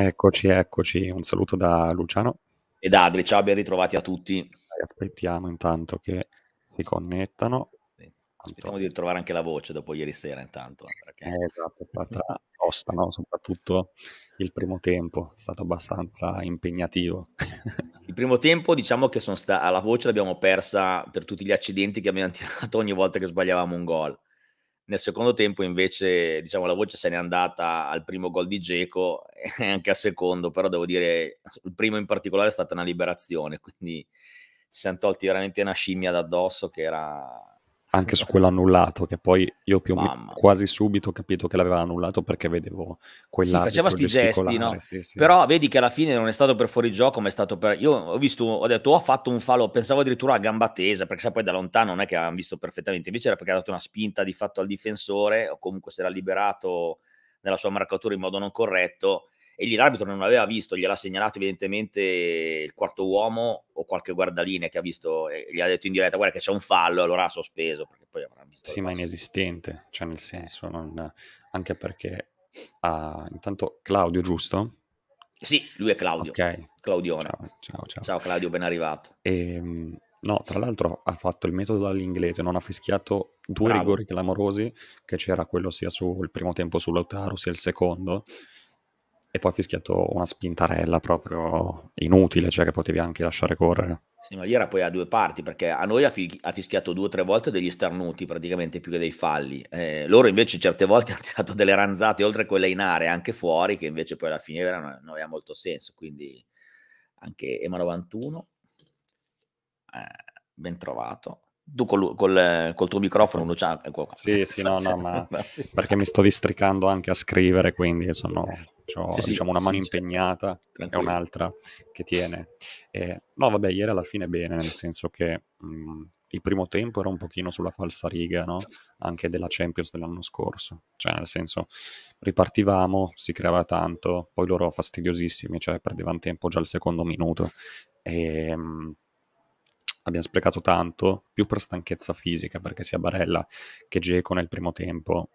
Eccoci, eccoci. Un saluto da Luciano. E da Adri, ciao, ben ritrovati a tutti. Aspettiamo intanto che si connettano. Aspettiamo di ritrovare anche la voce dopo ieri sera intanto. Eh, perché... Eh, esatto, è stata tosta, no? soprattutto il primo tempo, è stato abbastanza impegnativo. il primo tempo diciamo che sono sta- la voce l'abbiamo persa per tutti gli accidenti che abbiamo tirato ogni volta che sbagliavamo un gol. Nel secondo tempo invece diciamo, la voce se n'è andata al primo gol di Geco e anche al secondo, però devo dire il primo in particolare è stata una liberazione, quindi ci siamo tolti veramente una scimmia d'addosso che era anche su quello annullato, che poi io più quasi subito ho capito che l'aveva annullato perché vedevo quella. Sì, faceva sti gesti, no? Sì, sì. Però vedi che alla fine non è stato per fuori gioco, ma è stato per. Io ho visto, ho detto, ho fatto un fallo, pensavo addirittura a gamba tesa, perché sai, poi da lontano non è che avevano visto perfettamente, invece era perché ha dato una spinta di fatto al difensore, o comunque si era liberato nella sua marcatura in modo non corretto e lì l'arbitro non l'aveva visto, gliel'ha segnalato evidentemente il quarto uomo o qualche guardaline che ha visto e gli ha detto in diretta guarda che c'è un fallo, allora ha sospeso. Perché poi visto sì, ma inesistente, cioè nel senso, eh. non... anche perché ha... intanto Claudio, giusto? Sì, lui è Claudio. Ok. Claudione. Ciao, ciao, ciao. ciao Claudio, ben arrivato. Ehm... No, tra l'altro ha fatto il metodo all'inglese, non ha fischiato due Bravo. rigori clamorosi, che c'era quello sia sul primo tempo su sia il secondo, e poi ha fischiato una spintarella proprio inutile, cioè che potevi anche lasciare correre. Sì, ma lì era poi a due parti, perché a noi ha, fi- ha fischiato due o tre volte degli starnuti praticamente più che dei falli. Eh, loro invece certe volte hanno tirato delle ranzate oltre quelle in area, anche fuori, che invece poi alla fine non, non aveva molto senso. Quindi anche Ema 91, eh, ben trovato. Tu col, col, col, tuo microfono, Luciano. Ecco sì, sì, no, no, ma perché mi sto districando anche a scrivere, quindi sono cioè, sì, diciamo una mano sì, impegnata e un'altra che tiene. Eh, no, vabbè, ieri alla fine bene, nel senso che mh, mm, il primo tempo era un pochino sulla falsariga, no? Anche della Champions dell'anno scorso. Cioè, nel senso, ripartivamo, si creava tanto, poi loro fastidiosissimi, cioè perdevano tempo già al secondo minuto. E, ehm, mh, abbiamo sprecato tanto, più per stanchezza fisica, perché sia Barella che Geco nel primo tempo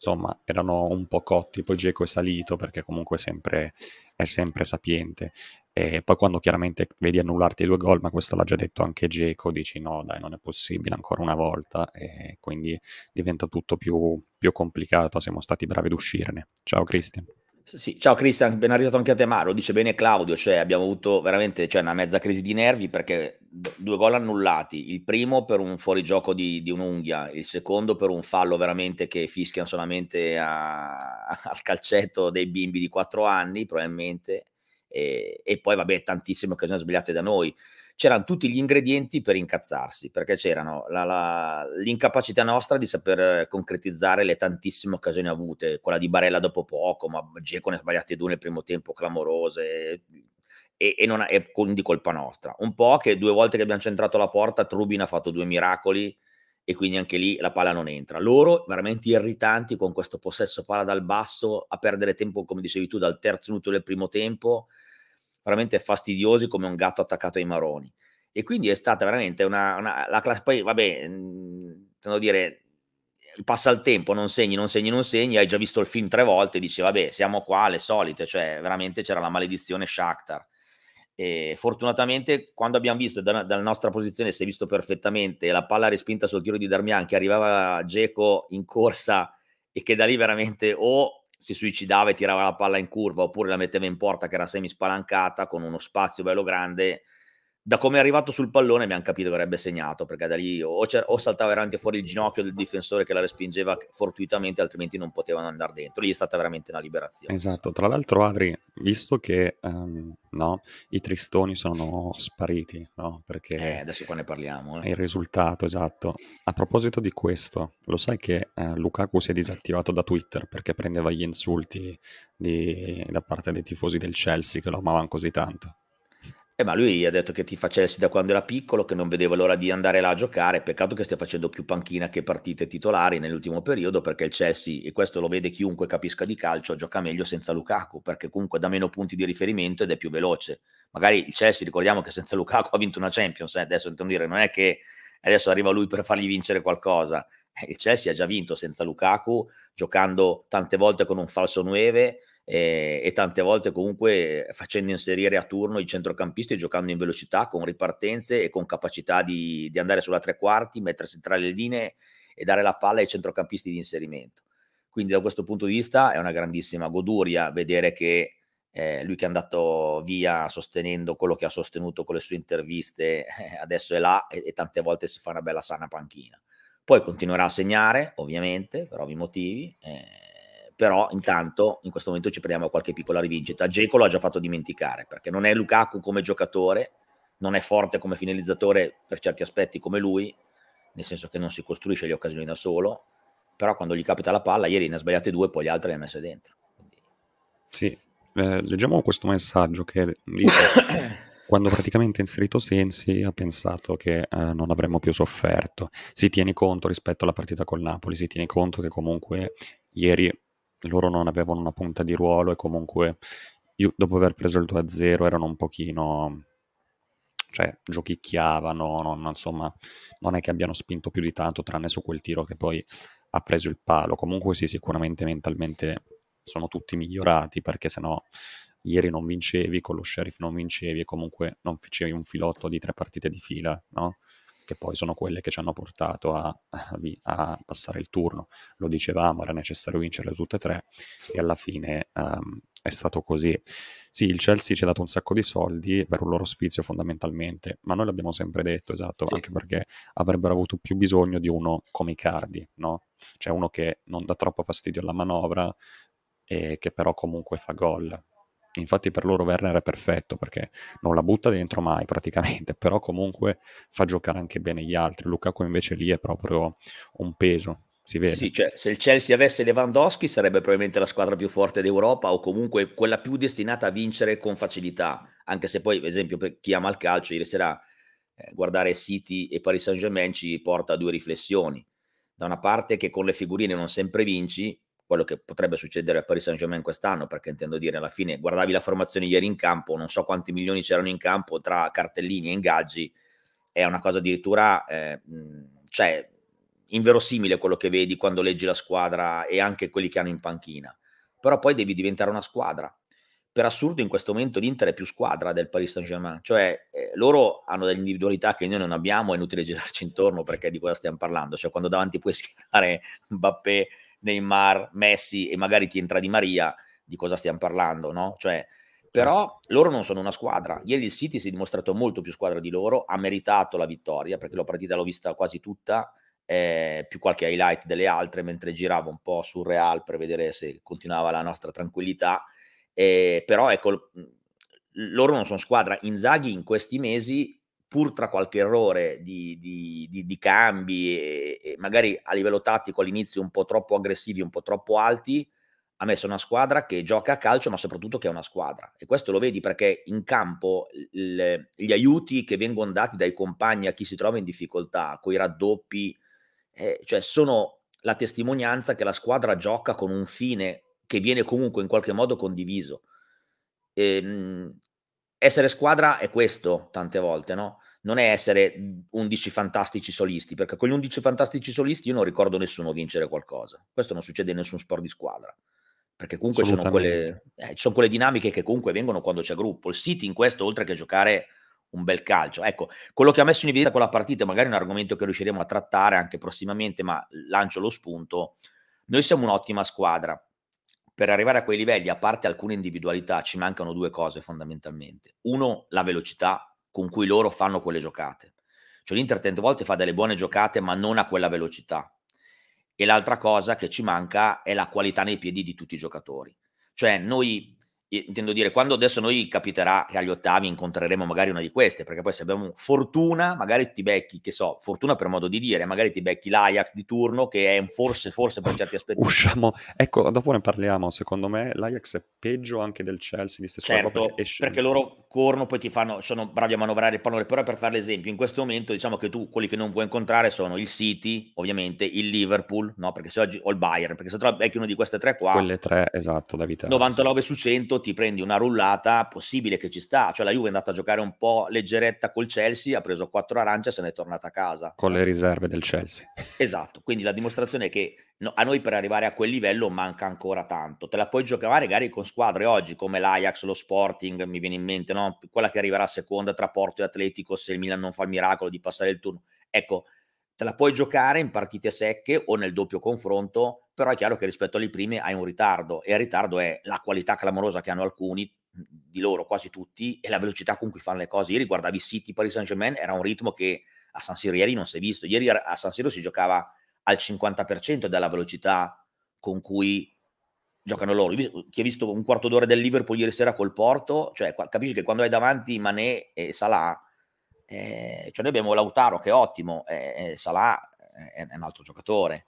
insomma erano un po' cotti, poi Geco è salito perché comunque è sempre, è sempre sapiente. E poi quando chiaramente vedi annullarti i due gol, ma questo l'ha già detto anche Geco, dici no dai non è possibile ancora una volta e quindi diventa tutto più, più complicato, siamo stati bravi ad uscirne. Ciao Cristian. Sì, ciao Cristian, ben arrivato anche a te Maro, dice bene Claudio, cioè abbiamo avuto veramente cioè, una mezza crisi di nervi perché due gol annullati, il primo per un fuorigioco di, di un'unghia, il secondo per un fallo veramente che fischiano solamente a, al calcetto dei bimbi di quattro anni probabilmente e, e poi vabbè tantissime occasioni sbagliate da noi c'erano tutti gli ingredienti per incazzarsi, perché c'erano la, la, l'incapacità nostra di saper concretizzare le tantissime occasioni avute, quella di Barella dopo poco, ma Geco ne ha sbagliate due nel primo tempo clamorose, e, e non è quindi colpa nostra. Un po' che due volte che abbiamo centrato la porta, Trubin ha fatto due miracoli, e quindi anche lì la palla non entra. Loro veramente irritanti con questo possesso palla dal basso, a perdere tempo, come dicevi tu, dal terzo minuto del primo tempo, veramente fastidiosi come un gatto attaccato ai maroni. E quindi è stata veramente una, una la classe, poi vabbè, intendo mm, dire, passa il tempo, non segni, non segni, non segni, hai già visto il film tre volte, dice, vabbè, siamo qua, alle solite, cioè veramente c'era la maledizione Shakhtar. E fortunatamente quando abbiamo visto da, dalla nostra posizione si è visto perfettamente la palla respinta sul tiro di Darmian che arrivava Geco in corsa e che da lì veramente o si suicidava e tirava la palla in curva oppure la metteva in porta che era semi spalancata con uno spazio bello grande da come è arrivato sul pallone abbiamo capito che avrebbe segnato perché da lì o, o saltava veramente fuori il ginocchio del difensore che la respingeva fortuitamente altrimenti non potevano andare dentro lì è stata veramente una liberazione esatto tra l'altro Adri visto che um, no, i tristoni sono spariti no? perché eh, adesso qua ne parliamo eh. il risultato esatto a proposito di questo lo sai che eh, Lukaku si è disattivato da Twitter perché prendeva gli insulti di, da parte dei tifosi del Chelsea che lo amavano così tanto eh, ma lui ha detto che ti facessi da quando era piccolo, che non vedeva l'ora di andare là a giocare. Peccato che stia facendo più panchina che partite titolari nell'ultimo periodo, perché il Chelsea, e questo lo vede chiunque capisca di calcio, gioca meglio senza Lukaku, perché comunque dà meno punti di riferimento ed è più veloce. Magari il Chelsea, ricordiamo che senza Lukaku ha vinto una Champions, eh, adesso intendo dire, non è che adesso arriva lui per fargli vincere qualcosa. Eh, il Chelsea ha già vinto senza Lukaku, giocando tante volte con un falso 9 e, e tante volte comunque eh, facendo inserire a turno i centrocampisti giocando in velocità con ripartenze e con capacità di, di andare sulla tre quarti, mettersi tra le linee e dare la palla ai centrocampisti di inserimento. Quindi da questo punto di vista è una grandissima goduria vedere che eh, lui che è andato via sostenendo quello che ha sostenuto con le sue interviste, eh, adesso è là e, e, tante volte si fa una bella sana panchina. Poi continuerà a segnare, ovviamente, per ovvi motivi. Eh, però intanto in questo momento ci prendiamo qualche piccola rivincita. Geco l'ha già fatto dimenticare perché non è Lukaku come giocatore, non è forte come finalizzatore per certi aspetti come lui, nel senso che non si costruisce le occasioni da solo, però quando gli capita la palla, ieri ne ha sbagliate due, poi le altre le ha messe dentro. Quindi... Sì, eh, leggiamo questo messaggio che dice... quando praticamente ha inserito Sensi ha pensato che eh, non avremmo più sofferto. Si tiene conto rispetto alla partita col Napoli, si tiene conto che comunque ieri loro non avevano una punta di ruolo e comunque io, dopo aver preso il 2-0 erano un pochino cioè giochicchiavano, non, insomma, non è che abbiano spinto più di tanto, tranne su quel tiro che poi ha preso il palo. Comunque sì, sicuramente mentalmente sono tutti migliorati, perché sennò ieri non vincevi, con lo sheriff non vincevi e comunque non facevi un filotto di tre partite di fila, no? che poi sono quelle che ci hanno portato a, a passare il turno. Lo dicevamo, era necessario vincerle tutte e tre e alla fine um, è stato così. Sì, il Chelsea ci ha dato un sacco di soldi per un loro sfizio fondamentalmente, ma noi l'abbiamo sempre detto, esatto, sì. anche perché avrebbero avuto più bisogno di uno come Icardi, no? Cioè uno che non dà troppo fastidio alla manovra e che però comunque fa gol Infatti per loro Werner è perfetto perché non la butta dentro mai praticamente, però comunque fa giocare anche bene gli altri. Lukaku invece lì è proprio un peso. Si vede. Sì, cioè, se il Chelsea avesse Lewandowski sarebbe probabilmente la squadra più forte d'Europa o comunque quella più destinata a vincere con facilità, anche se poi, ad esempio, per chi ama il calcio, ieri sera eh, guardare City e Paris Saint-Germain ci porta a due riflessioni. Da una parte che con le figurine non sempre vinci, quello che potrebbe succedere al Paris Saint Germain quest'anno, perché intendo dire alla fine guardavi la formazione ieri in campo, non so quanti milioni c'erano in campo tra cartellini e ingaggi, è una cosa addirittura eh, cioè, inverosimile quello che vedi quando leggi la squadra e anche quelli che hanno in panchina. Però poi devi diventare una squadra. Per assurdo in questo momento l'Inter è più squadra del Paris Saint Germain, cioè eh, loro hanno delle individualità che noi non abbiamo, è inutile girarci intorno perché di cosa stiamo parlando, cioè quando davanti puoi schierare Mbappé Neymar, Messi e magari ti entra Di Maria, di cosa stiamo parlando, no? Cioè, però certo. loro non sono una squadra. Ieri il City si è dimostrato molto più squadra di loro, ha meritato la vittoria perché la partita l'ho vista quasi tutta, eh, più qualche highlight delle altre mentre giravo un po' sul Real per vedere se continuava la nostra tranquillità. Eh, però ecco, loro non sono squadra. Inzaghi in questi mesi pur tra qualche errore di, di, di, di cambi e, e, magari a livello tattico all'inizio un po' troppo aggressivi, un po' troppo alti, ha messo una squadra che gioca a calcio, ma soprattutto che è una squadra. E questo lo vedi perché in campo il, gli aiuti che vengono dati dai compagni a chi si trova in difficoltà, coi raddoppi, eh, cioè sono la testimonianza che la squadra gioca con un fine che viene comunque in qualche modo condiviso. E, ehm, essere squadra è questo tante volte, no? Non è essere 11 mhmm, fantastici solisti, perché con gli 11 fantastici solisti io non ricordo nessuno vincere qualcosa. Questo non succede in nessun sport di squadra, perché comunque sono eh, sono quelle dinamiche che comunque vengono quando c'è gruppo. Il City in questo, oltre che giocare un bel calcio. Ecco, quello che ha messo in evidenza quella partita, magari un argomento che riusciremo a trattare anche prossimamente, ma lancio lo spunto. Noi siamo un'ottima squadra, per arrivare a quei livelli, a parte alcune individualità, ci mancano due cose fondamentalmente. Uno, la velocità con cui loro fanno quelle giocate. Cioè l'Inter tante volte fa delle buone giocate, ma non a quella velocità. E l'altra cosa che ci manca è la qualità nei piedi di tutti i giocatori. Cioè noi intendo dire, quando adesso noi capiterà che agli ottavi incontreremo magari una di queste, perché poi se abbiamo fortuna, magari ti becchi, che so, fortuna per modo di dire, magari ti becchi l'Ajax di turno che è forse, forse per certi aspetti. Usciamo, ecco, dopo ne parliamo, secondo me l'Ajax è peggio anche del Chelsea di stessa certo, perché loro corrono, poi ti fanno, sono bravi a manovrare il pallone, però per fare l'esempio, in questo momento diciamo che tu quelli che non vuoi incontrare sono il City, ovviamente, il Liverpool, no? Perché se oggi, o il Bayern, perché se trovi uno di queste tre qua... Quelle tre, esatto, da vita. 99 su 100 ti prendi una rullata possibile che ci sta, cioè la Juve è andata a giocare un po' leggeretta col Chelsea, ha preso quattro arance e se n'è tornata a casa. Con le riserve del Chelsea. Esatto, quindi la dimostrazione è che no, a noi per arrivare a quel livello manca ancora tanto. Te la puoi giocare magari con squadre oggi come l'Ajax, lo Sporting, mi viene in mente, no? quella che arriverà a seconda tra Porto e Atletico se il Milan non fa il miracolo di passare il turno. Ecco, te la puoi giocare in partite secche o nel doppio confronto, però è chiaro che rispetto alle prime hai un ritardo e il ritardo è la qualità clamorosa che hanno alcuni di loro, quasi tutti, e la velocità con cui fanno le cose. Ieri guardavi City, Paris Saint-Germain, era un ritmo che a San Siro ieri non si è visto. Ieri a San Siro si giocava al 50% della velocità con cui giocano loro. Chi ha visto un quarto d'ora del Liverpool ieri sera col Porto, cioè capisci che quando hai davanti Mané e Salah, eh, cioè noi abbiamo Lautaro che è ottimo, e eh, eh, Salah è, eh, è, un altro giocatore.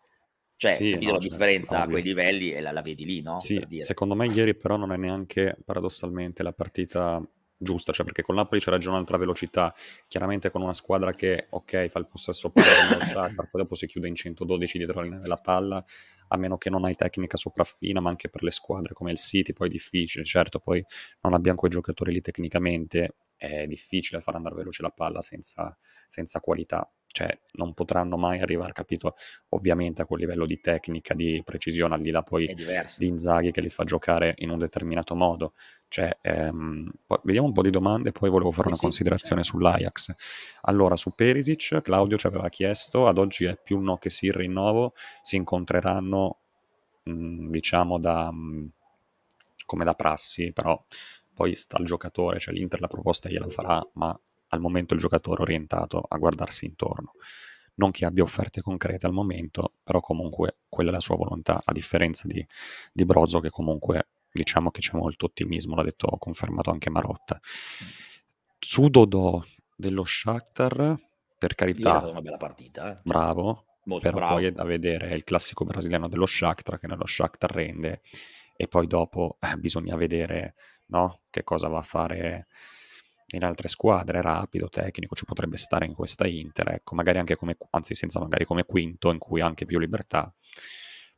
Cioè, sì, no, la cioè, differenza ovvio. a quei livelli e la, la vedi lì, no? Sì, per dire. secondo me ieri però non è neanche paradossalmente la partita giusta, cioè perché con l'Apoli c'era già un'altra velocità, chiaramente con una squadra che, ok, fa il possesso per nello Shakhtar, poi dopo si chiude in 112 dietro la linea della palla, a meno che non hai tecnica sopraffina, ma anche per le squadre come il City, poi è difficile, certo, poi non abbiamo quei giocatori lì tecnicamente, è difficile far andare veloce la palla senza, senza qualità, cioè non potranno mai arrivare, capito, ovviamente a quel livello di tecnica, di precisione, al di là poi di Inzaghi che li fa giocare in un determinato modo. Cioè, ehm, poi, vediamo un po' di domande, poi volevo fare una sì, considerazione certo. sull'Ajax. Allora, su Perisic, Claudio ci aveva chiesto, ad oggi è più no che sì il rinnovo, si incontreranno, mh, mhmm, diciamo, da, mh, mhmm, come da prassi, però poi sta il giocatore, cioè l'Inter la proposta gliela farà, ma al momento il giocatore orientato a guardarsi intorno. Non che abbia offerte concrete al momento, però comunque quella è la sua volontà, a differenza di, di Brozo che comunque diciamo che c'è molto ottimismo, l'ha detto, confermato anche Marotta. Su Dodò dello Shakhtar, per carità... È stata una bella partita. Eh. Bravo, Molto però bravo. poi è da vedere il classico brasiliano dello Shakhtar che nello Shakhtar rende e poi dopo eh, bisogna vedere no, che cosa va a fare in altre squadre, rapido, tecnico, ci potrebbe stare in questa Inter, ecco, magari anche come, anzi senza magari come quinto, in cui anche più libertà,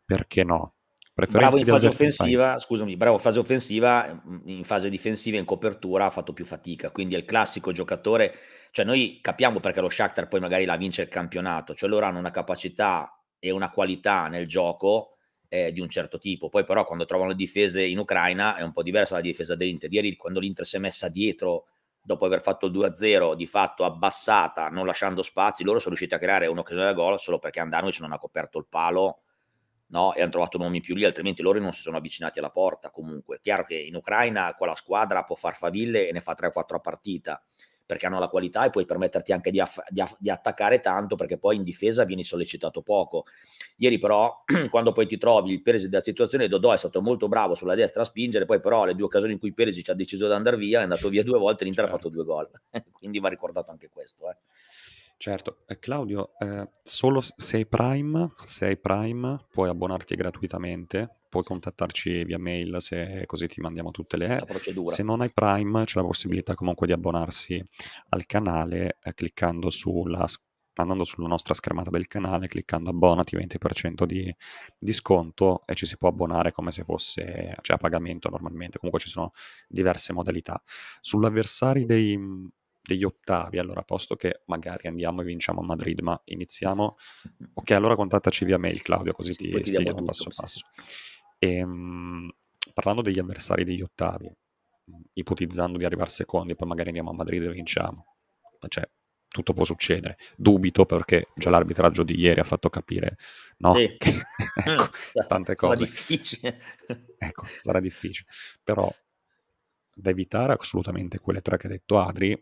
perché no? Bravo in fase offensiva, scusami, mm, bravo in fase offensiva, in fase difensiva, in copertura ha fatto più fatica, quindi è il classico giocatore, cioè noi capiamo perché lo Shakhtar poi magari la vince il campionato, cioè loro hanno una capacità e una qualità nel gioco eh, di un certo tipo, poi però quando trovano le difese in Ucraina è un po' diversa la difesa dell'Inter, ieri quando l'Inter si è messa dietro dopo aver fatto il 2-0 di fatto abbassata, non lasciando spazi, loro sono riusciti a creare un'occasione da gol solo perché Andanovic non ha coperto il palo no? e hanno trovato nomi più lì, altrimenti loro non si sono avvicinati alla porta comunque. Chiaro che in Ucraina quella squadra può far faville e ne fa 3-4 a partita, perché hanno la qualità e puoi permetterti anche di, aff- di, aff- di attaccare tanto perché poi in difesa vieni sollecitato poco. Ieri però, quando poi ti trovi il Perisic della situazione, Dodò è stato molto bravo sulla destra a spingere, poi però le due occasioni in cui Perisic ha deciso di andare via, è andato via due volte, l'Inter certo. ha fatto certo. due gol. Quindi va ricordato anche questo. Eh. Certo, eh, Claudio, eh, solo se hai Prime, se hai Prime puoi abbonarti gratuitamente puoi contattarci via mail se così ti mandiamo tutte le procedure. Se non hai Prime c'è la possibilità comunque di abbonarsi al canale eh, cliccando sulla andando sulla nostra schermata del canale, cliccando abbonati 20% di, di, sconto e ci si può abbonare come se fosse cioè, a pagamento normalmente, comunque ci sono diverse modalità. Sull'avversari dei, degli ottavi, allora posto che magari andiamo e vinciamo a Madrid, ma iniziamo, ok allora contattaci via mail Claudio così sì, ti spieghiamo tutto, passo passo. Sì. E, ehm, parlando degli avversari degli ottavi, ipotizzando di arrivare secondi, poi magari andiamo a Madrid e vinciamo, cioè tutto può succedere. Dubito perché già l'arbitraggio di ieri ha fatto capire no? Sì. che, mm, ecco, tante cose. Sarà difficile. ecco, sarà difficile. Però da evitare assolutamente quelle tre che ha detto Adri,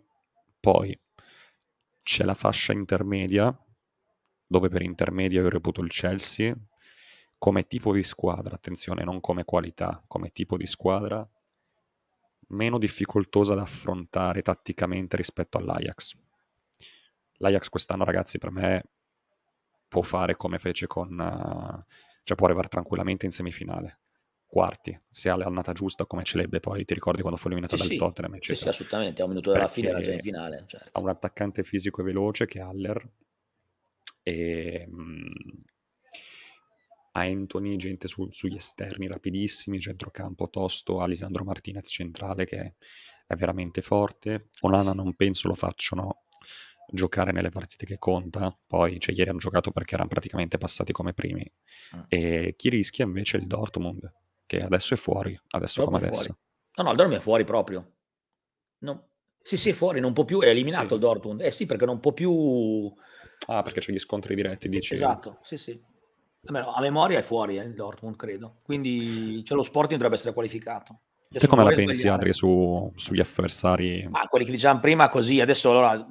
poi c'è la fascia intermedia, dove per intermedia io reputo il Chelsea, come tipo di squadra, attenzione, non come qualità, come tipo di squadra meno difficoltosa da affrontare tatticamente rispetto all'Ajax. L'Ajax quest'anno, ragazzi, per me può fare come fece con... Eh, cioè può arrivare tranquillamente in semifinale, quarti, se ha l'annata giusta come ce l'ebbe poi, ti ricordi quando fu eliminato sì, dal sì. Tottenham, Sì, sì, assolutamente, a un minuto dalla fine della semifinale. Certo. Ha un attaccante fisico e veloce che è Haller, e, mm, a Anthony, gente su, sugli esterni rapidissimi, centrocampo tosto, Alessandro Martinez centrale che è veramente forte, Onana non penso lo facciano giocare nelle partite che conta, poi cioè, ieri hanno giocato perché erano praticamente passati come primi, ah. e chi rischia invece è il Dortmund, che adesso è fuori, adesso proprio come adesso. Fuori. No, no, il Dortmund è fuori proprio. No. Sì, sì, fuori, non può più, è eliminato sì. il Dortmund. Eh sì, perché non può più... Ah, perché c'è gli scontri diretti, dici? Esatto, sì, sì a memoria è fuori eh, il Dortmund, credo. Quindi cioè, lo Sporting dovrebbe essere qualificato. Te come la pensi, Adri, su, sugli avversari? Ma quelli che dicevamo prima così, adesso allora,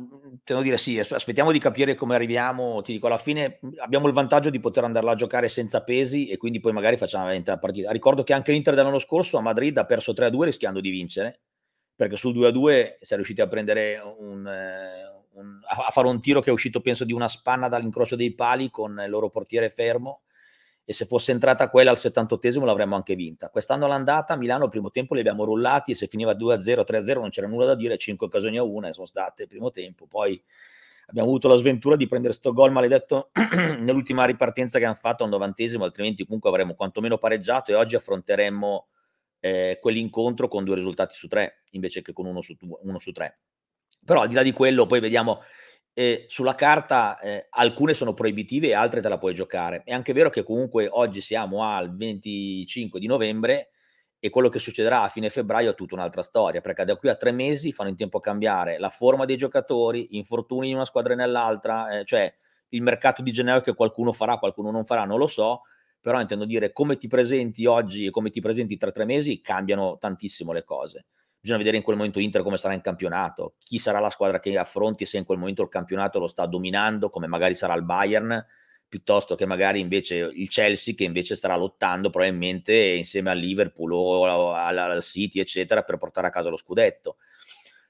devo dire sì, aspettiamo di capire come arriviamo, ti dico, alla fine abbiamo il vantaggio di poter andarla a giocare senza pesi e quindi poi magari facciamo la partita. Ricordo che anche l'Inter dell'anno scorso a Madrid ha perso 3-2 rischiando di vincere, perché sul 2-2 si è riusciti a prendere un, eh, un, a fare un tiro che è uscito penso di una spanna dall'incrocio dei pali con il loro portiere fermo e se fosse entrata quella al 78esimo l'avremmo anche vinta. Quest'anno l'andata a Milano al primo tempo li abbiamo rullati e se finiva 2-0, 3-0 non c'era nulla da dire, 5 occasioni a una sono state il primo tempo, poi abbiamo avuto la sventura di prendere sto gol maledetto nell'ultima ripartenza che hanno fatto al 90esimo, altrimenti comunque avremmo quantomeno pareggiato e oggi affronteremmo eh, quell'incontro con due risultati su tre invece che con uno su, uno su tre. Però al di là di quello, poi vediamo, eh, sulla carta eh, alcune sono proibitive e altre te la puoi giocare. È anche vero che comunque oggi siamo al 25 di novembre e quello che succederà a fine febbraio è tutta un'altra storia, perché da qui a tre mesi fanno in tempo a cambiare la forma dei giocatori, infortuni in una squadra e nell'altra, eh, cioè il mercato di gennaio che qualcuno farà, qualcuno non farà, non lo so, però intendo dire come ti presenti oggi e come ti presenti tra tre mesi cambiano tantissimo le cose bisogna vedere in quel momento Inter come sarà in campionato, chi sarà la squadra che affronti se in quel momento il campionato lo sta dominando, come magari sarà il Bayern, piuttosto che magari invece il Chelsea che invece starà lottando probabilmente insieme al Liverpool o al City, eccetera, per portare a casa lo scudetto.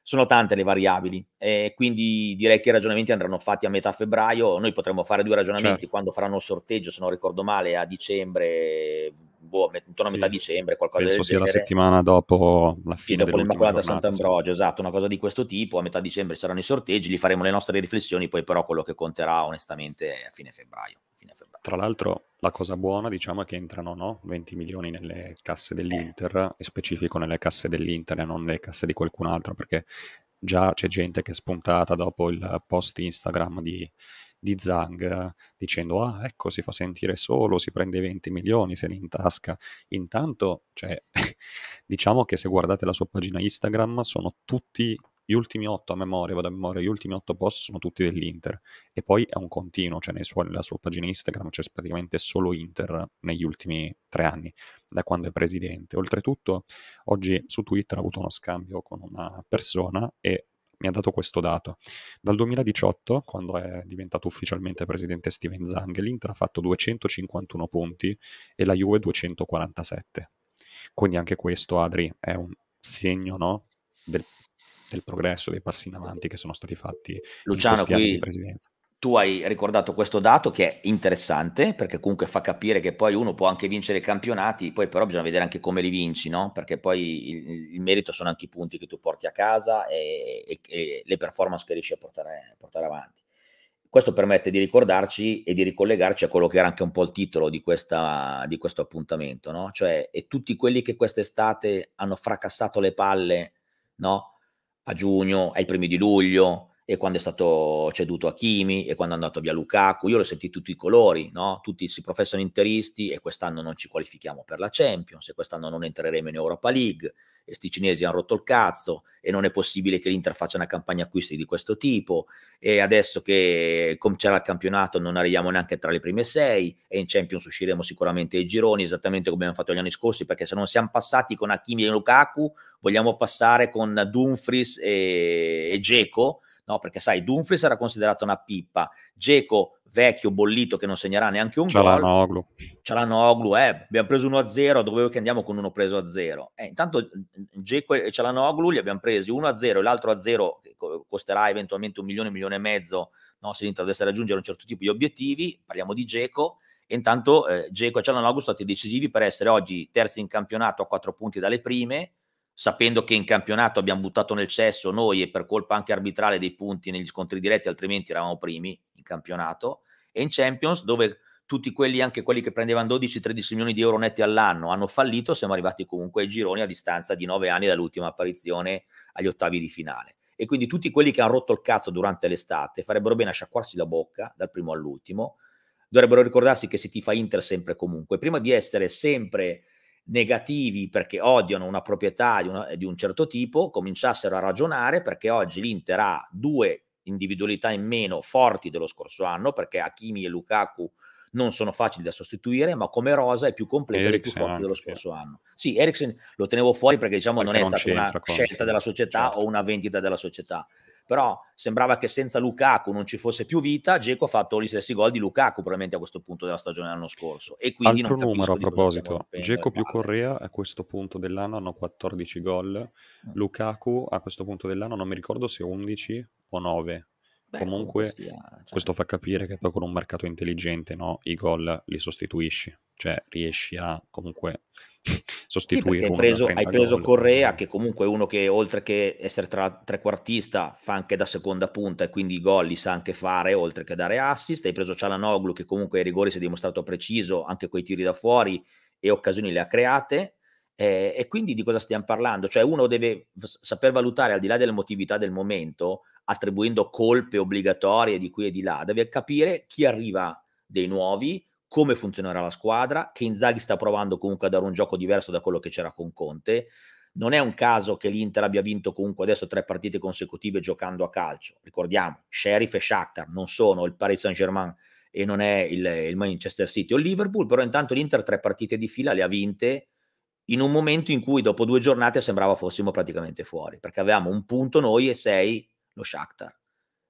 Sono tante le variabili e quindi direi che i ragionamenti andranno fatti a metà febbraio. Noi potremmo fare due ragionamenti certo. quando faranno il sorteggio, se non ricordo male, a dicembre boh, intorno a metà dicembre, qualcosa penso del sia la settimana dopo la fine sì, dopo l'Immacolata Sant'Ambrogio, sì. esatto, una cosa di questo tipo, a metà dicembre saranno i sorteggi, gli faremo le nostre riflessioni, poi però quello che conterà onestamente è a fine febbraio. Fine febbraio. Tra l'altro la cosa buona diciamo è che entrano no? 20 milioni nelle casse dell'Inter eh. e specifico nelle casse dell'Inter e non nelle casse di qualcun altro perché già c'è gente che è spuntata dopo il post Instagram di di Zhang dicendo ah ecco si fa sentire solo, si prende 20 milioni, se li intasca. Intanto, cioè, diciamo che se guardate la sua pagina Instagram sono tutti gli ultimi otto a memoria, vado a memoria, gli ultimi otto post sono tutti dell'Inter. E poi è un continuo, cioè suo, nella sua pagina Instagram c'è praticamente solo Inter negli ultimi tre anni, da quando è presidente. Oltretutto, oggi su Twitter ha avuto uno scambio con una persona e mi ha dato questo dato. Dal 2018, quando è diventato ufficialmente presidente Steven Zang, l'Inter ha fatto 251 punti e la Juve 247. Quindi anche questo, Adri, è un segno no, del, del, progresso, dei passi in avanti che sono stati fatti Luciano, in questi qui... anni di presidenza tu hai ricordato questo dato che è interessante perché comunque fa capire che poi uno può anche vincere i campionati, poi però bisogna vedere anche come li vinci, no? Perché poi il, il merito sono anche i punti che tu porti a casa e, e, e le performance che riesci a portare, portare, avanti. Questo permette di ricordarci e di ricollegarci a quello che era anche un po' il titolo di, questa, di questo appuntamento, no? Cioè, e tutti quelli che quest'estate hanno fracassato le palle, no? A giugno, ai primi di luglio, e quando è stato ceduto a Kimi e quando è andato via Lukaku, io l'ho sentito tutti i colori, no? tutti si professano interisti e quest'anno non ci qualifichiamo per la Champions, e quest'anno non entreremo in Europa League, e sti cinesi hanno rotto il cazzo, e non è possibile che l'Inter faccia una campagna acquisti di questo tipo, e adesso che comincerà il campionato non arriviamo neanche tra le prime sei, e in Champions usciremo sicuramente ai gironi, esattamente come abbiamo fatto gli anni scorsi, perché se non siamo passati con Hakimi e Lukaku, vogliamo passare con Dumfries e, e no? Perché sai, Dumfries era considerato una pippa, Geco vecchio, bollito, che non segnerà neanche un Cialano gol. Oglu. l'hanno Oglu, eh, abbiamo preso uno a zero, dovevo che andiamo con uno preso a zero. Eh, intanto Geco eh, e ce l'hanno Oglu li abbiamo presi uno a zero e l'altro a zero, che costerà eventualmente un milione, un milione e mezzo, no? se l'Inter dovesse raggiungere un certo tipo di obiettivi, parliamo di Geco, e intanto eh, Geco e Cialanoglu sono stati decisivi per essere oggi terzi in campionato a quattro punti dalle prime, sapendo che in campionato abbiamo buttato nel cesso noi e per colpa anche arbitrale dei punti negli scontri diretti, altrimenti eravamo primi in campionato, e in Champions dove tutti quelli, anche quelli che prendevano 12-13 milioni di euro netti all'anno, hanno fallito, siamo arrivati comunque ai gironi a distanza di 9 anni dall'ultima apparizione agli ottavi di finale. E quindi tutti quelli che hanno rotto il cazzo durante l'estate farebbero bene a sciacquarsi la bocca dal primo all'ultimo, dovrebbero ricordarsi che si tifa Inter sempre comunque, prima di essere sempre negativi perché odiano una proprietà di, una, di un certo tipo, cominciassero a ragionare perché oggi l'Inter ha due individualità in meno forti dello scorso anno perché Hakimi e Lukaku non sono facili da sostituire, ma come rosa è più completa e più forte dello scorso sì. anno. Sì, Eriksen lo tenevo fuori perché diciamo perché non è non stata una scelta della società certo. o una vendita della società però sembrava che senza Lukaku non ci fosse più vita, Geco ha fatto gli stessi gol di Lukaku probabilmente a questo punto della stagione dell'anno scorso. E quindi Altro numero a proposito, Geco più Correa a questo punto dell'anno hanno 14 gol, mm. Lukaku a questo punto dell'anno non mi ricordo se 11 o 9, Beh, comunque sia, cioè. questo fa capire che poi con un mercato intelligente no, i gol li sostituisci, cioè riesci a comunque sostituire sì, hai preso, hai preso Correa che comunque è uno che oltre che essere tra, trequartista fa anche da seconda punta e quindi i gol li sa anche fare oltre che dare assist hai preso Cialanoglu che comunque ai rigori si è dimostrato preciso anche coi tiri da fuori e occasioni le ha create eh, e quindi di cosa stiamo parlando? Cioè uno deve saper valutare al di là dell'emotività del momento attribuendo colpe obbligatorie di qui e di là deve capire chi arriva dei nuovi come funzionerà la squadra, che Inzaghi sta provando comunque a dare un gioco diverso da quello che c'era con Conte. Non è un caso che l'Inter abbia vinto comunque adesso tre partite consecutive giocando a calcio. Ricordiamo, Sheriff e Shakhtar non sono il Paris Saint-Germain e non è il, il Manchester City o il Liverpool, però intanto l'Inter tre partite di fila le ha vinte in un momento in cui dopo due giornate sembrava fossimo praticamente fuori, perché avevamo un punto noi e sei lo Shakhtar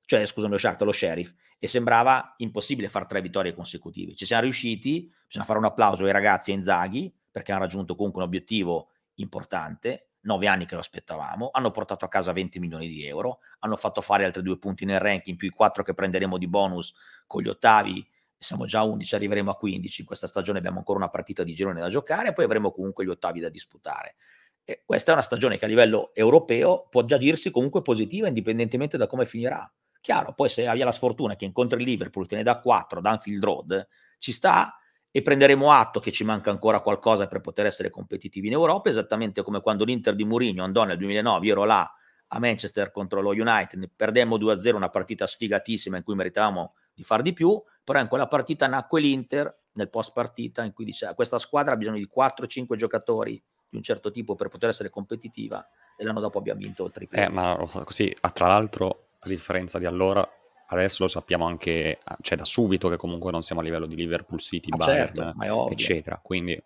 cioè scusami lo Shakhtar, lo Sheriff, e sembrava impossibile fare tre vittorie consecutive. Ci siamo riusciti, bisogna fare un applauso ai ragazzi e Inzaghi, perché hanno raggiunto comunque un obiettivo importante, nove anni che lo aspettavamo, hanno portato a casa 20 milioni di euro, hanno fatto fare altri due punti nel ranking, più i quattro che prenderemo di bonus con gli ottavi, siamo già a 11, arriveremo a 15, in questa stagione abbiamo ancora una partita di girone da giocare, e poi avremo comunque gli ottavi da disputare. E questa è una stagione che a livello europeo può già dirsi comunque positiva, indipendentemente da come finirà. Chiaro, poi se hai la sfortuna che incontri il Liverpool, te ne dà 4 Danfield Road, ci sta e prenderemo atto che ci manca ancora qualcosa per poter essere competitivi in Europa, esattamente come quando l'Inter di Mourinho andò nel 2009, io ero là a Manchester contro lo United, perdemmo 2-0 una partita sfigatissima in cui meritavamo di far di più, però in quella partita nacque l'Inter nel post partita in cui dice a ah, questa squadra ha bisogno di 4-5 giocatori di un certo tipo per poter essere competitiva e l'anno dopo abbiamo vinto il triplo. Eh, ma oh, così, ah, tra l'altro a differenza di allora, adesso lo sappiamo anche, ah, cioè da subito che comunque non siamo a livello di Liverpool City, ah, Bayern, certo, eccetera. Quindi,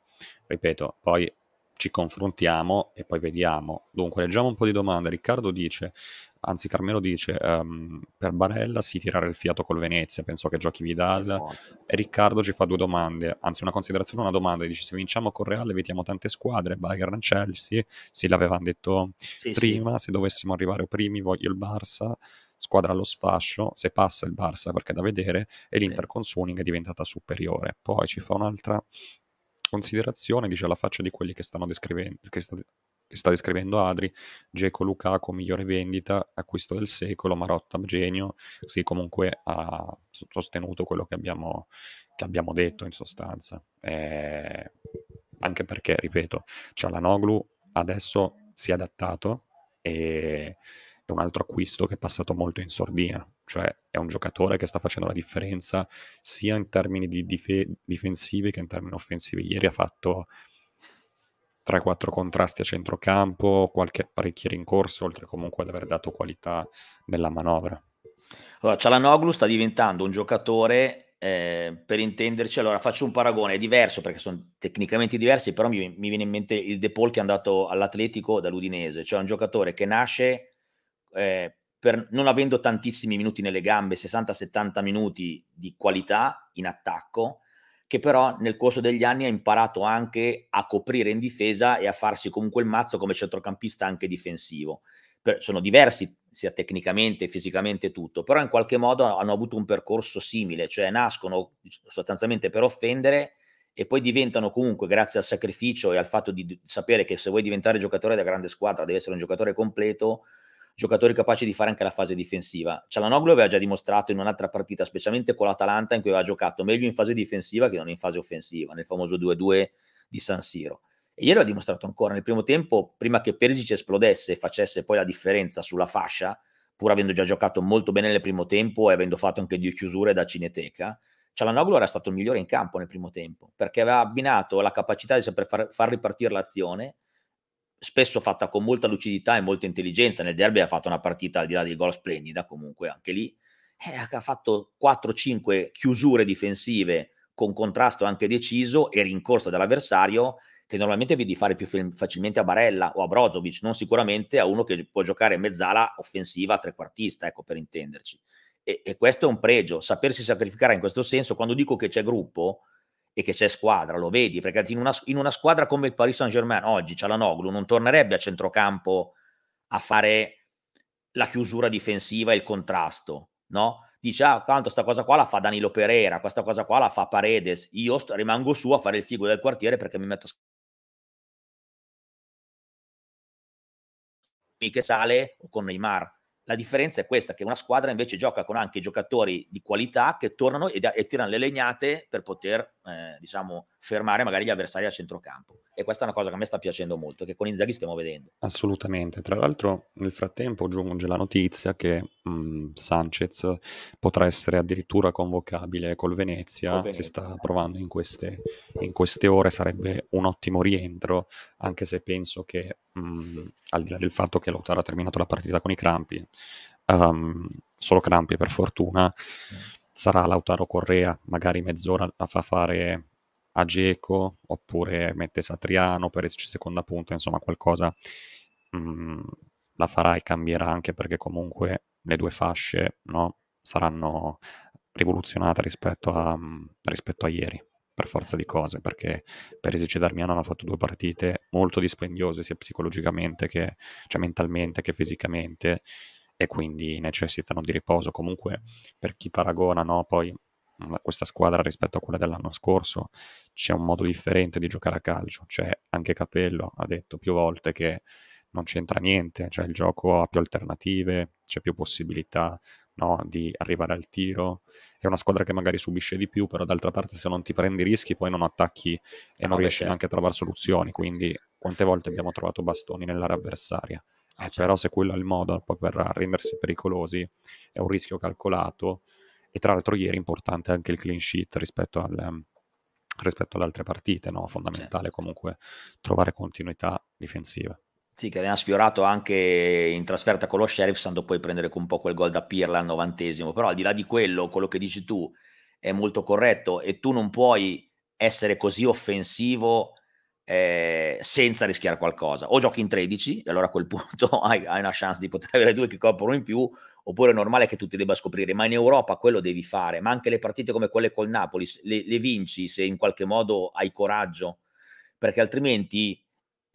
ripeto, poi ci confrontiamo e poi vediamo. Dunque, leggiamo un po' di domande. Riccardo dice, anzi Carmelo dice, um, per Barella si tirare il fiato col Venezia, penso che giochi Vidal. Esatto. E Riccardo ci fa due domande, anzi una considerazione, una domanda. Dice, se vinciamo col Real evitiamo tante squadre, Bayern, Chelsea, sì, l'avevano detto sì, prima, sì. se dovessimo arrivare primi voglio il Barça, squadra allo sfascio, se passa il Barça perché è da vedere, e l'Inter con Suning è diventata superiore. Poi ci fa un'altra considerazione, dice la faccia di quelli che stanno descrivendo, che sta, che sta descrivendo Adri, Geco Lukaku, migliore vendita, acquisto del secolo, Marotta, genio, sì comunque ha sostenuto quello che abbiamo, che abbiamo detto in sostanza. Eh, anche perché, ripeto, Cialanoglu adesso si è adattato e è un altro acquisto che è passato molto in sordina, cioè è un giocatore che sta facendo la differenza sia in termini di dif- difensivi che in termini offensivi. Ieri ha fatto 3-4 contrasti a centrocampo, qualche parecchie rincorse, oltre comunque ad aver dato qualità nella manovra. Allora, Cialanoglu sta diventando un giocatore, eh, per intenderci, allora faccio un paragone, è diverso perché sono tecnicamente diversi, però mi, mi viene in mente il De Paul che è andato all'Atletico dall'Udinese, cioè un giocatore che nasce eh, per, non avendo tantissimi minuti nelle gambe, 60-70 minuti di qualità in attacco, che però nel corso degli anni ha imparato anche a coprire in difesa e a farsi comunque il mazzo come centrocampista anche difensivo. Per, sono diversi sia tecnicamente, fisicamente tutto, però in qualche modo hanno avuto un percorso simile, cioè nascono sostanzialmente per offendere e poi diventano comunque, grazie al sacrificio e al fatto di sapere che se vuoi diventare giocatore da grande squadra, devi essere un giocatore completo, giocatori capaci di fare anche la fase difensiva. Cialanoglu aveva già dimostrato in un'altra partita, specialmente con l'Atalanta, in cui aveva giocato meglio in fase difensiva che non in fase offensiva, nel famoso 2-2 di San Siro. E ieri l'ha dimostrato ancora nel primo tempo, prima che Perisic esplodesse e facesse poi la differenza sulla fascia, pur avendo già giocato molto bene nel primo tempo e avendo fatto anche due chiusure da Cineteca, Cialanoglu era stato il migliore in campo nel primo tempo, perché aveva abbinato la capacità di saper far, far ripartire l'azione spesso fatta con molta lucidità e molta intelligenza. Nel derby ha fatto una partita al di là dei gol splendida, comunque anche lì eh, ha fatto 4-5 chiusure difensive con contrasto anche deciso e rincorsa dall'avversario che normalmente vedi fare più facilmente a Barella o a Brozovic, non sicuramente a uno che può giocare mezzala offensiva trequartista, ecco per intenderci. E, e questo è un pregio, sapersi sacrificare in questo senso. Quando dico che c'è gruppo, e che c'è squadra, lo vedi, perché in una, in una squadra come il Paris Saint-Germain oggi Cialanoglu non tornerebbe a centrocampo a fare la chiusura difensiva e il contrasto, no? Dice, ah, tanto questa cosa qua la fa Danilo Pereira, questa cosa qua la fa Paredes, io sto, rimango su a fare il figo del quartiere perché mi metto a che sale o con Neymar la differenza è questa, che una squadra invece gioca con anche giocatori di qualità che tornano e, e tirano le legnate per poter, eh, diciamo, fermare magari gli avversari a centrocampo. E questa è una cosa che a me sta piacendo molto, che con Inzaghi stiamo vedendo. Assolutamente. Tra l'altro, nel frattempo giunge la notizia che mh, mm, Sanchez potrà essere addirittura convocabile col Venezia, col Venezia. si sta provando in queste, in queste ore, sarebbe un ottimo rientro, anche se penso che mh, mhmm, al di là del fatto che Lautaro ha terminato la partita con i crampi, um, solo crampi per fortuna, mm. sarà Lautaro Correa, magari mezz'ora la fa fare a Geco, oppure mette Satriano per esserci seconda punta, insomma qualcosa mh, mhmm, la farà e cambierà anche perché comunque le due fasce no, saranno rivoluzionate rispetto a, mhmm, rispetto a ieri per forza di cose, perché per esempio Darmian hanno fatto due partite molto dispendiose sia psicologicamente che cioè mentalmente che fisicamente e quindi necessitano di riposo. Comunque per chi paragona no, poi mm, questa squadra rispetto a quella dell'anno scorso c'è un modo differente di giocare a calcio, cioè anche Capello ha detto più volte che non c'entra niente, cioè il gioco ha più alternative, c'è più possibilità no, di arrivare al tiro, è una squadra che magari subisce di più, però d'altra parte se non ti prendi rischi poi non attacchi e ah, non riesci certo. neanche a trovare soluzioni, quindi quante volte abbiamo trovato bastoni nell'area avversaria? Ah, eh, certo. però se quello è il modo poi per rendersi pericolosi è un rischio calcolato e tra l'altro ieri è importante anche il clean sheet rispetto, al, ehm, rispetto ad altre partite, no? fondamentale certo. comunque trovare continuità difensiva. Sì, che aveva sfiorato anche in trasferta con lo Sheriff, andando poi a prendere un po' quel gol da Pirla al novantesimo. Però al di là di quello, quello che dici tu è molto corretto e tu non puoi essere così offensivo eh, senza rischiare qualcosa. O giochi in 13, e allora a quel punto hai, hai una chance di poter avere due che coprono in più, oppure è normale che tu ti debba scoprire. Ma in Europa quello devi fare, ma anche le partite come quelle col Napoli, le, le vinci se in qualche modo hai coraggio, perché altrimenti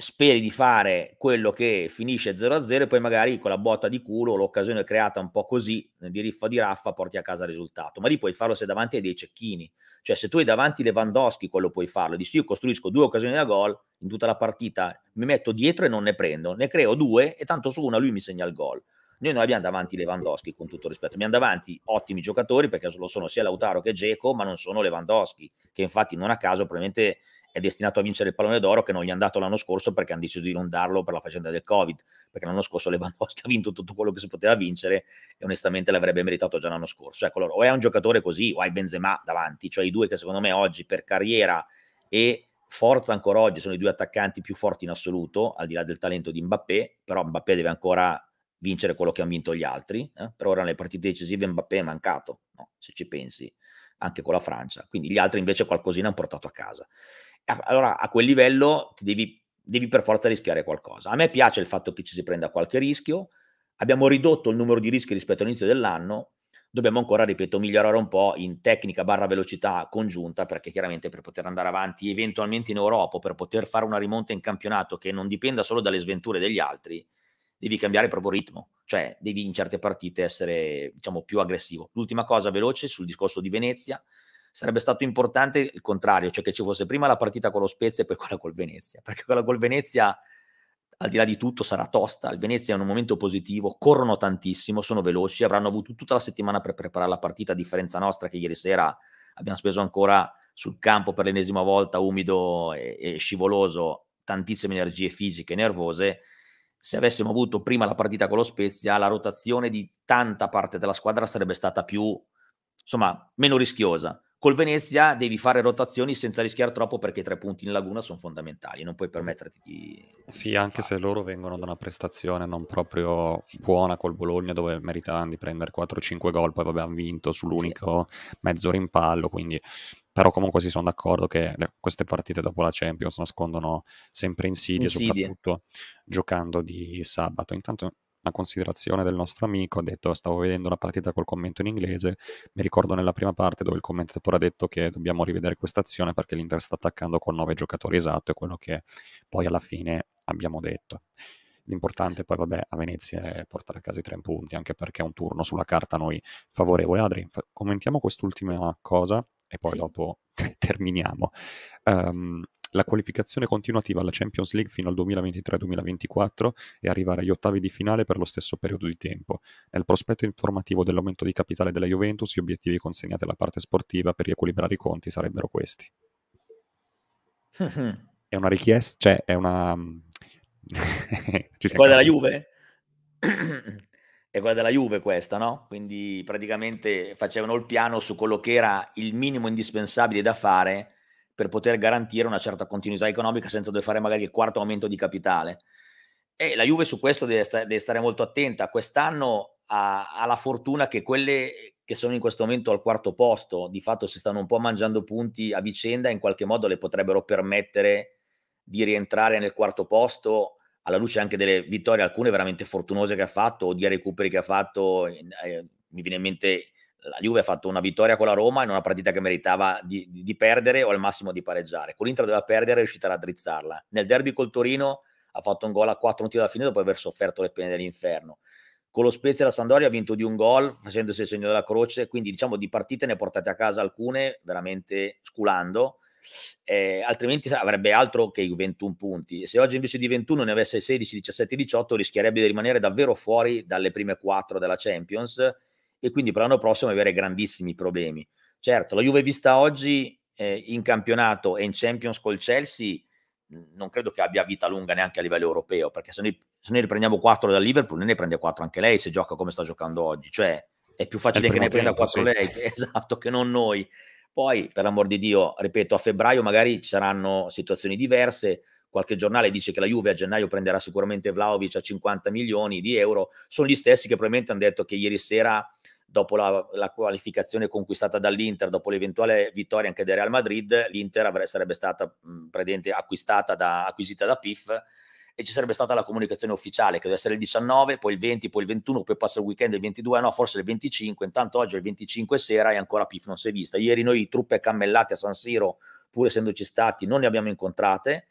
speri di fare quello che finisce 0-0 e poi magari con la botta di culo l'occasione creata un po' così eh, di riffa di raffa porti a casa il risultato ma lì puoi farlo se davanti hai dei cecchini cioè se tu hai davanti Lewandowski quello puoi farlo dici io costruisco due occasioni da gol in tutta la partita mi metto dietro e non ne prendo ne creo due e tanto su una lui mi segna il gol noi non abbiamo davanti Lewandowski con tutto rispetto, abbiamo davanti ottimi giocatori perché lo sono sia Lautaro che Geco, ma non sono Lewandowski, che infatti non a caso probabilmente è destinato a vincere il pallone d'oro che non gli è andato l'anno scorso perché hanno deciso di non darlo per la faccenda del Covid, perché l'anno scorso Lewandowski ha vinto tutto quello che si poteva vincere e onestamente l'avrebbe meritato già l'anno scorso. Ecco, allora, o è un giocatore così o hai Benzema davanti, cioè i due che secondo me oggi per carriera e forza ancora oggi sono i due attaccanti più forti in assoluto, al di là del talento di Mbappé, però Mbappé deve ancora vincere quello che hanno vinto gli altri. Eh? Per ora nelle partite decisive Mbappé è mancato, no, se ci pensi, anche con la Francia. Quindi gli altri invece qualcosina hanno portato a casa allora a quel livello devi, devi per forza rischiare qualcosa. A me piace il fatto che ci si prenda qualche rischio, abbiamo ridotto il numero di rischi rispetto all'inizio dell'anno, dobbiamo ancora, ripeto, migliorare un po' in tecnica barra velocità congiunta, perché chiaramente per poter andare avanti eventualmente in Europa, per poter fare una rimonta in campionato che non dipenda solo dalle sventure degli altri, devi cambiare proprio ritmo, cioè devi in certe partite essere diciamo, più aggressivo. L'ultima cosa veloce sul discorso di Venezia, sarebbe stato importante il contrario, cioè che ci fosse prima la partita con lo Spezia e poi quella col Venezia, perché quella col Venezia al di là di tutto sarà tosta, il Venezia è in un momento positivo, corrono tantissimo, sono veloci, avranno avuto tutta la settimana per preparare la partita, a differenza nostra che ieri sera abbiamo speso ancora sul campo per l'ennesima volta umido e, e scivoloso tantissime energie fisiche e nervose, se avessimo avuto prima la partita con lo Spezia, la rotazione di tanta parte della squadra sarebbe stata più, insomma, meno rischiosa. Col Venezia devi fare rotazioni senza rischiare troppo perché i tre punti in laguna sono fondamentali, non puoi permetterti di... Sì, anche farlo. se loro vengono da una prestazione non proprio buona col Bologna dove meritavano di prendere 4-5 gol, poi vabbè hanno vinto sull'unico sì. mezzo rimpallo, quindi... Però comunque si sono d'accordo che eh, queste partite dopo la Champions nascondono sempre insidie, insidie. soprattutto giocando di sabato. Intanto una considerazione del nostro amico, ha detto stavo vedendo la partita col commento in inglese, mi ricordo nella prima parte dove il commentatore ha detto che dobbiamo rivedere questa azione perché l'Inter sta attaccando con 9 giocatori esatto, è quello che poi alla fine abbiamo detto. L'importante poi, vabbè, a Venezia è portare a casa i tre punti, anche perché è un turno sulla carta noi favorevole. Adri, commentiamo quest'ultima cosa e poi sì. dopo terminiamo. Um, la qualificazione continuativa alla Champions League fino al 2023-2024 e arrivare agli ottavi di finale per lo stesso periodo di tempo. Nel prospetto informativo dell'aumento di capitale della Juventus, gli obiettivi consegnati alla parte sportiva per riequilibrare i conti sarebbero questi. è una richiesta, cioè è una... Mm, ci quella della Juve? è quella della Juve questa, no? Quindi praticamente facevano il piano su quello che era il minimo indispensabile da fare per poter garantire una certa continuità economica senza dover fare magari il quarto aumento di capitale. E la Juve su questo deve, sta- deve stare molto attenta. Quest'anno ha-, ha la fortuna che quelle che sono in questo momento al quarto posto di fatto si stanno un po' mangiando punti a vicenda, in qualche modo le potrebbero permettere di rientrare nel quarto posto alla luce anche delle vittorie, alcune veramente fortunose che ha fatto o di recuperi che ha fatto. Eh, mi viene in mente la Juve ha fatto una vittoria con la Roma in una partita che meritava di, di perdere o al massimo di pareggiare. Con l'Inter doveva perdere, è riuscita a raddrizzarla. Nel derby col Torino ha fatto un gol a 4 minuti dalla fine dopo aver sofferto le pene dell'inferno. Con lo Spezia la Sandoria ha vinto di un gol facendosi il segno della croce, quindi diciamo di partite ne ha portate a casa alcune veramente sculando, eh, altrimenti avrebbe altro che i 21 punti. Se oggi invece di 21 ne avesse 16, 17, 18 rischierebbe di rimanere davvero fuori dalle prime 4 della Champions e quindi per l'anno prossimo avere grandissimi problemi. Certo, la Juve vista oggi eh, in campionato e in Champions col Chelsea non credo che abbia vita lunga neanche a livello europeo, perché se noi, se noi riprendiamo 4 da Liverpool, ne prende 4 anche lei se gioca come sta giocando oggi, cioè è più facile che ne prenda 4 sì. lei, esatto, che non noi. Poi, per l'amor di Dio, ripeto, a febbraio magari ci saranno situazioni diverse, qualche giornale dice che la Juve a gennaio prenderà sicuramente Vlaovic a 50 milioni di euro, sono gli stessi che probabilmente hanno detto che ieri sera, dopo la, la qualificazione conquistata dall'Inter, dopo l'eventuale vittoria anche del Real Madrid, l'Inter avrebbe, sarebbe stata mh, acquistata da, acquisita da PIF e ci sarebbe stata la comunicazione ufficiale che deve essere il 19, poi il 20, poi il 21, poi passa il weekend il 22, no, forse il 25, intanto oggi è il 25 sera e ancora PIF non si è vista. Ieri noi truppe cammellate a San Siro, pur essendoci stati, non ne abbiamo incontrate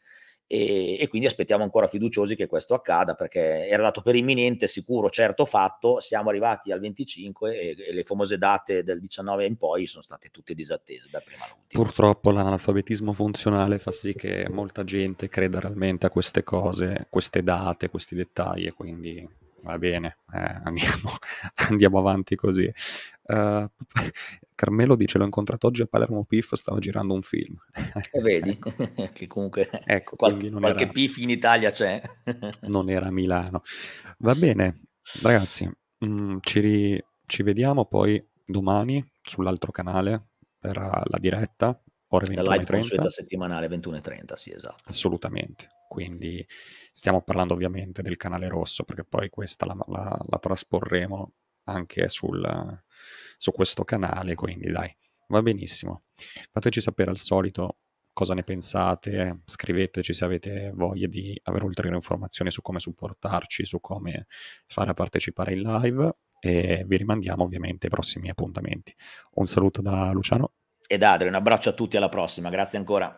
e, e, quindi aspettiamo ancora fiduciosi che questo accada perché era dato per imminente, sicuro, certo fatto, siamo arrivati al 25 e, e le famose date del 19 in poi sono state tutte disattese da prima all'ultima. Purtroppo l'analfabetismo funzionale fa sì che molta gente creda realmente a queste cose, queste date, questi dettagli e quindi va bene, eh, andiamo, andiamo, avanti così. Uh, Carmelo dice: L'ho incontrato oggi a Palermo Pif, stava girando un film. E vedi, che comunque ecco, qualche, qualche era, Pif in Italia c'è. non era a Milano. Va bene, ragazzi, mh, mm, ci, ri, ci, vediamo poi domani sull'altro canale per la diretta. Ora 21.30. La live settimanale 21.30, sì, esatto. Assolutamente quindi stiamo parlando ovviamente del canale rosso perché poi questa la, la, la trasporremo anche sul, su questo canale, quindi dai, va benissimo. Fateci sapere al solito cosa ne pensate, scriveteci se avete voglia di avere ulteriori informazioni su come supportarci, su come fare a partecipare in live e vi rimandiamo ovviamente ai prossimi appuntamenti. Un saluto da Luciano. E da Adri, un abbraccio a tutti, alla prossima, grazie ancora.